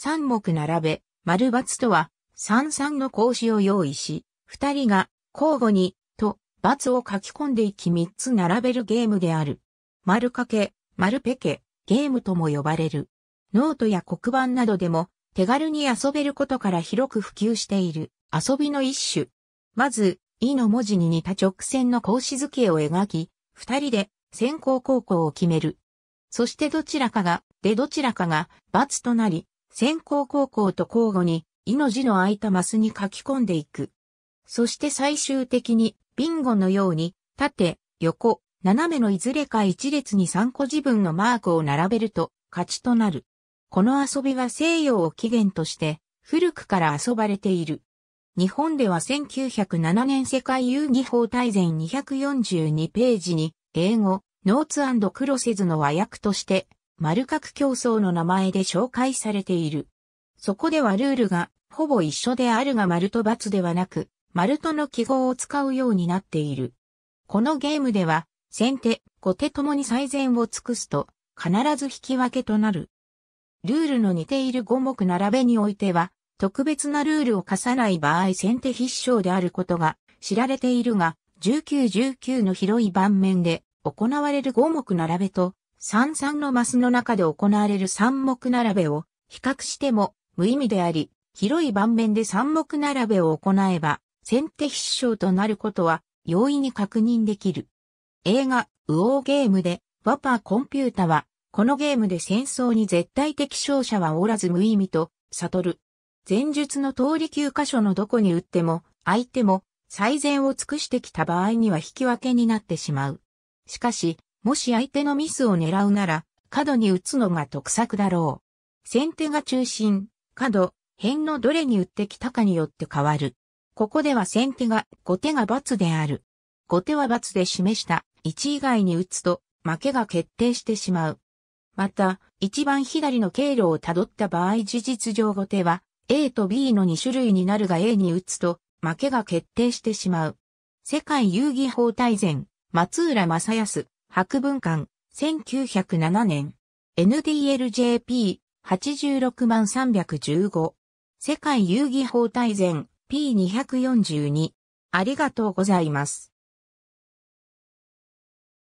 三目並べ、丸×とは、三三の格子を用意し、二人が交互に、と、×を書き込んでいき三つ並べるゲームである。丸掛け、丸ペケ、ゲームとも呼ばれる。ノートや黒板などでも、手軽に遊べることから広く普及している遊びの一種。まず、いの文字に似た直線の格子図形を描き、二人で先行後攻を決める。そしてどちらかが、でどちらかが、×となり、先行高校と交互に、命の空いたマスに書き込んでいく。そして最終的に、ビンゴのように、縦、横、斜めのいずれか一列に3個自分のマークを並べると、勝ちとなる。この遊びは西洋を起源として、古くから遊ばれている。日本では1907年世界遊戯法大全242ページに、英語、ノーツクロセズの和訳として丸角競争の名前で紹介されている。そこではルールがほぼ一緒であるが丸と×ではなく、丸との記号を使うようになっている。このゲームでは、先手、後手ともに最善を尽くすと、必ず引き分けとなる。ルールの似ている5目並べにおいては、特別なルールを課さない場合先手必勝であることが知られているが、1919 19の広い盤面で行われる5目並べと三三のマスの中で行われる三目並べを比較しても無意味であり、広い盤面で三目並べを行えば、先手必勝となることは容易に確認できる。映画、ウォーゲームで、ワパーコンピュータは、このゲームで戦争に絶対的勝者はおらず無意味と悟る。前述の通り9箇所のどこに打っても、相手も最善を尽くしてきた場合には引き分けになってしまう。しかし、もし相手のミスを狙うなら、角に打つのが得策だろう。先手が中心、角、辺のどれに打ってきたかによって変わる。ここでは先手が、後手が罰である。後手は罰で示した1以外に打つと、負けが決定してしまう。また、一番左の経路をたどった場合事実上後手は、A と B の2種類になるが A に打つと、負けが決定してしまう。世界遊戯法大全、松浦正康。博文館、1907年。NDLJP、86万315。世界遊戯法大全、P242。ありがとうございます。